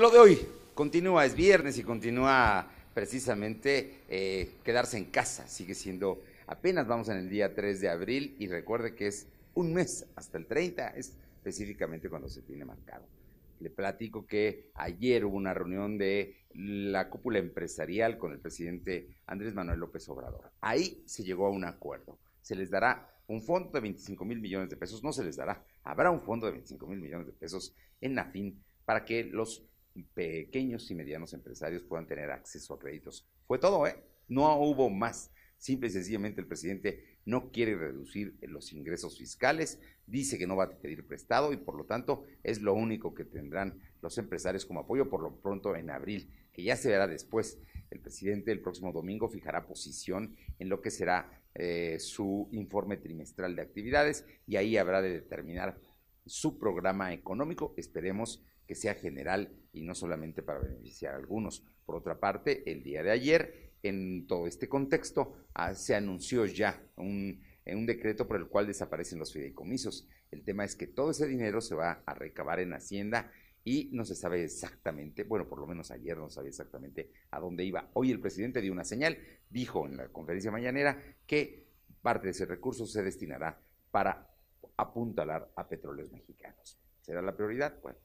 Lo de hoy continúa, es viernes y continúa precisamente eh, quedarse en casa. Sigue siendo, apenas vamos en el día 3 de abril y recuerde que es un mes hasta el 30, es específicamente cuando se tiene marcado. Le platico que ayer hubo una reunión de la cúpula empresarial con el presidente Andrés Manuel López Obrador. Ahí se llegó a un acuerdo. Se les dará un fondo de 25 mil millones de pesos, no se les dará, habrá un fondo de 25 mil millones de pesos en la fin para que los pequeños y medianos empresarios puedan tener acceso a créditos. Fue todo, ¿eh? No hubo más. Simple y sencillamente el presidente no quiere reducir los ingresos fiscales, dice que no va a pedir prestado y por lo tanto es lo único que tendrán los empresarios como apoyo por lo pronto en abril, que ya se verá después. El presidente el próximo domingo fijará posición en lo que será eh, su informe trimestral de actividades y ahí habrá de determinar su programa económico. Esperemos que sea general y no solamente para beneficiar a algunos. Por otra parte, el día de ayer, en todo este contexto, ah, se anunció ya un, eh, un decreto por el cual desaparecen los fideicomisos. El tema es que todo ese dinero se va a recabar en Hacienda y no se sabe exactamente, bueno, por lo menos ayer no sabía exactamente a dónde iba. Hoy el presidente dio una señal, dijo en la conferencia mañanera que parte de ese recurso se destinará para apuntalar a petróleos mexicanos. ¿Será la prioridad? Bueno,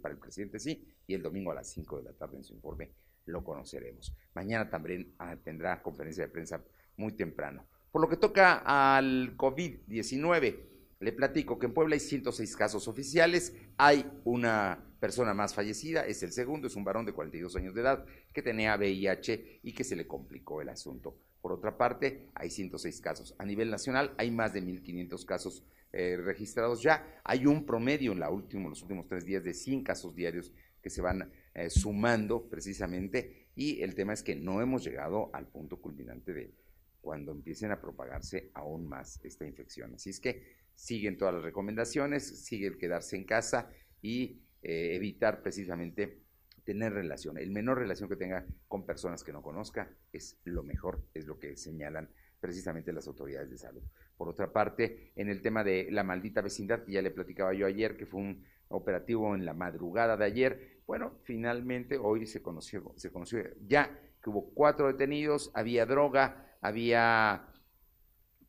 para el presidente sí, y el domingo a las 5 de la tarde en su informe lo conoceremos. Mañana también ah, tendrá conferencia de prensa muy temprano. Por lo que toca al COVID-19, le platico que en Puebla hay 106 casos oficiales, hay una persona más fallecida, es el segundo, es un varón de 42 años de edad que tenía VIH y que se le complicó el asunto. Por otra parte, hay 106 casos. A nivel nacional hay más de 1.500 casos eh, registrados ya. Hay un promedio en la los últimos tres días de 100 casos diarios que se van eh, sumando precisamente y el tema es que no hemos llegado al punto culminante de cuando empiecen a propagarse aún más esta infección. Así es que siguen todas las recomendaciones, sigue el quedarse en casa y eh, evitar precisamente tener relación. El menor relación que tenga con personas que no conozca es lo mejor, es lo que señalan precisamente las autoridades de salud. Por otra parte, en el tema de la maldita vecindad, ya le platicaba yo ayer, que fue un operativo en la madrugada de ayer, bueno, finalmente hoy se conoció, se conoció ya que hubo cuatro detenidos, había droga, había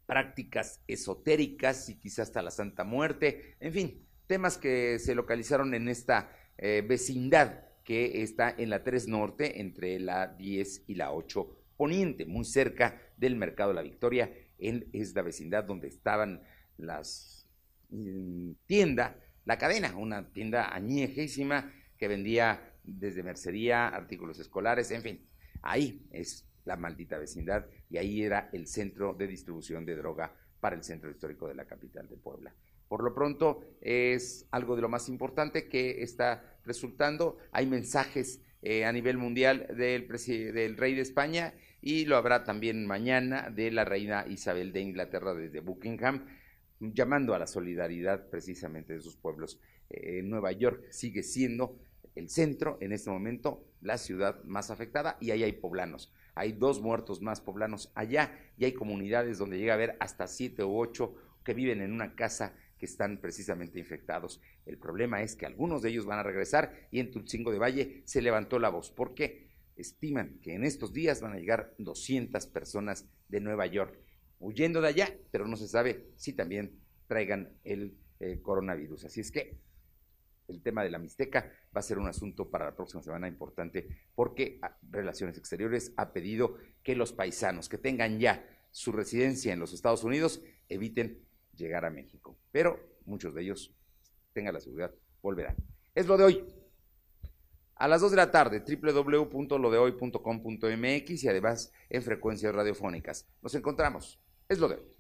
prácticas esotéricas y quizás hasta la Santa Muerte, en fin, temas que se localizaron en esta eh, vecindad que está en la 3 Norte, entre la 10 y la 8 Poniente, muy cerca del Mercado de la Victoria, en, esta vecindad donde estaban las mm, tienda, la cadena, una tienda añejísima que vendía desde mercería, artículos escolares, en fin, ahí es la maldita vecindad, y ahí era el centro de distribución de droga para el centro histórico de la capital de Puebla. Por lo pronto es algo de lo más importante que está resultando. Hay mensajes eh, a nivel mundial del, rey de España y lo habrá también mañana de la reina Isabel de Inglaterra desde Buckingham, llamando a la solidaridad precisamente de sus pueblos. Eh, Nueva York sigue siendo el centro, en este momento, la ciudad más afectada y ahí hay poblanos. Hay dos muertos más poblanos allá y hay comunidades donde llega a haber hasta siete u ocho que viven en una casa que están precisamente infectados. El problema es que algunos de ellos van a regresar y en Tulcingo de Valle se levantó la voz. ¿Por qué? Estiman que en estos días van a llegar 200 personas de Nueva York huyendo de allá, pero no se sabe si también traigan el eh, coronavirus. Así es que el tema de la Mixteca va a ser un asunto para la próxima semana importante porque ah, Relaciones Exteriores ha pedido que los paisanos que tengan ya su residencia en los Estados Unidos eviten llegar a México. Pero muchos de ellos, tengan la seguridad, volverán. Es lo de hoy. A las 2 de la tarde, www.lodehoy.com.mx y además en frecuencias radiofónicas. Nos encontramos. Es lo de hoy.